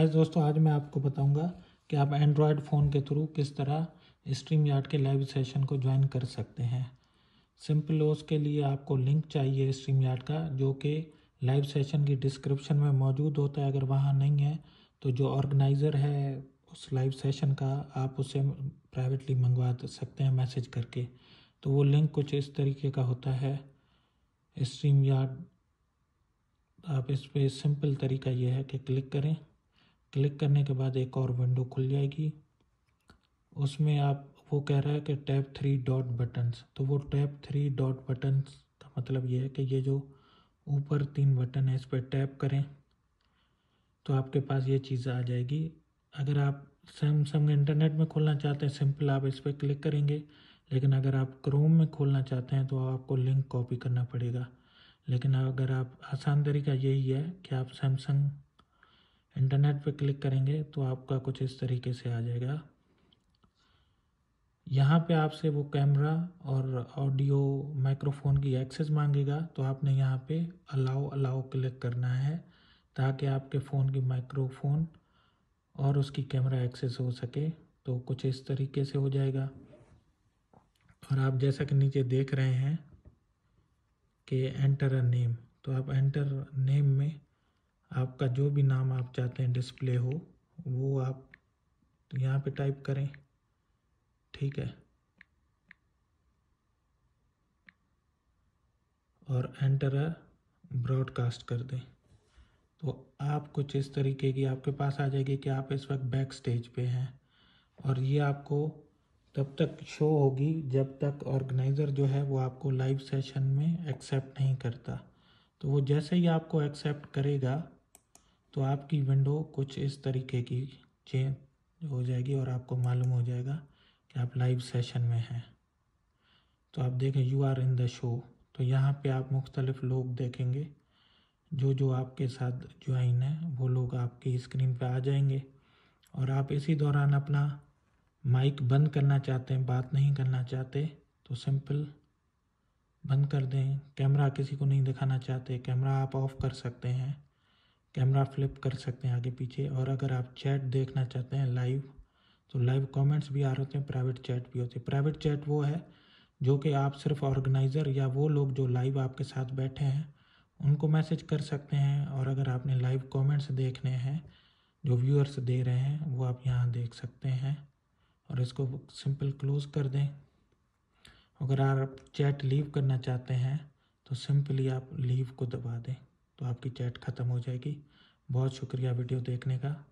आज दोस्तों आज मैं आपको बताऊंगा कि आप एंड्रॉयड फ़ोन के थ्रू किस तरह स्ट्रीम यार्ड के लाइव सेशन को ज्वाइन कर सकते हैं सिंपल उसके लिए आपको लिंक चाहिए स्ट्रीम यार्ड का जो कि लाइव सेशन की डिस्क्रिप्शन में मौजूद होता है अगर वहाँ नहीं है तो जो ऑर्गेनाइज़र है उस लाइव सेशन का आप उसे प्राइवेटली मंगवा सकते हैं मैसेज करके तो वो लिंक कुछ इस तरीके का होता है स्ट्रीम यार्ड आप इस पर सिंपल तरीका ये है कि क्लिक करें क्लिक करने के बाद एक और विंडो खुल जाएगी उसमें आप वो कह रहा है कि टैप थ्री डॉट बटन्स तो वो टैप थ्री डॉट बटन्स का मतलब ये है कि ये जो ऊपर तीन बटन है इस पर टैप करें तो आपके पास ये चीज़ आ जाएगी अगर आप सैमसंग इंटरनेट में खोलना चाहते हैं सिंपल आप इस पर क्लिक करेंगे लेकिन अगर आप क्रोम में खोलना चाहते हैं तो आपको लिंक कॉपी करना पड़ेगा लेकिन अगर आप आसान तरीका यही है कि आप सैमसंग इंटरनेट पर क्लिक करेंगे तो आपका कुछ इस तरीके से आ जाएगा यहाँ पे आपसे वो कैमरा और ऑडियो माइक्रोफोन की एक्सेस मांगेगा तो आपने यहाँ पे अलाउ अलाउ क्लिक करना है ताकि आपके फ़ोन की माइक्रोफोन और उसकी कैमरा एक्सेस हो सके तो कुछ इस तरीके से हो जाएगा और आप जैसा कि नीचे देख रहे हैं कि एंटर अ नेम तो आप एंटर नेम में आपका जो भी नाम आप चाहते हैं डिस्प्ले हो वो आप यहाँ पे टाइप करें ठीक है और एंटर ब्रॉडकास्ट कर दें तो आप कुछ इस तरीके की आपके पास आ जाएगी कि आप इस वक्त बैक स्टेज पे हैं और ये आपको तब तक शो होगी जब तक ऑर्गेनाइज़र जो है वो आपको लाइव सेशन में एक्सेप्ट नहीं करता तो वो जैसे ही आपको एक्सेप्ट करेगा तो आपकी विंडो कुछ इस तरीके की चेंज हो जाएगी और आपको मालूम हो जाएगा कि आप लाइव सेशन में हैं तो आप देखें you are in the show तो यहाँ पे आप मुख्तलिफ लोग देखेंगे जो जो आपके साथ ज्वाइन हैं वो लोग आपकी स्क्रीन पे आ जाएंगे और आप इसी दौरान अपना माइक बंद करना चाहते हैं बात नहीं करना चाहते तो सिंपल बंद कर दें कैमरा किसी को नहीं दिखाना चाहते कैमरा आप ऑफ़ कर सकते हैं कैमरा फ्लिप कर सकते हैं आगे पीछे और अगर आप चैट देखना चाहते हैं लाइव तो लाइव कमेंट्स भी आ रहे होते हैं प्राइवेट चैट भी होते हैं प्राइवेट चैट वो है जो कि आप सिर्फ ऑर्गेनाइज़र या वो लोग जो लाइव आपके साथ बैठे हैं उनको मैसेज कर सकते हैं और अगर आपने लाइव कमेंट्स देखने हैं जो व्यूअर्स दे रहे हैं वो आप यहाँ देख सकते हैं और इसको सिंपल क्लोज़ कर दें अगर आप चैट लीव करना चाहते हैं तो सिंपली आप लीव को दबा दें तो आपकी चैट ख़त्म हो जाएगी बहुत शुक्रिया वीडियो देखने का